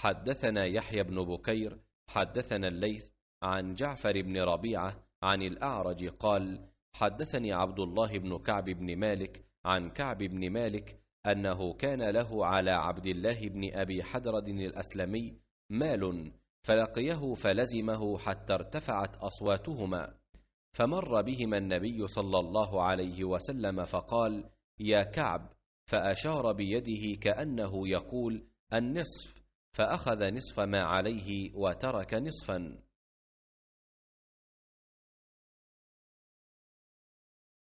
حدثنا يحيى بن بكير حدثنا الليث عن جعفر بن ربيعه عن الاعرج قال حدثني عبد الله بن كعب بن مالك عن كعب بن مالك انه كان له على عبد الله بن ابي حدرد الاسلمي مال فلقيه فلزمه حتى ارتفعت اصواتهما فمر بهما النبي صلى الله عليه وسلم فقال يا كعب فاشار بيده كانه يقول النصف فأخذ نصف ما عليه وترك نصفا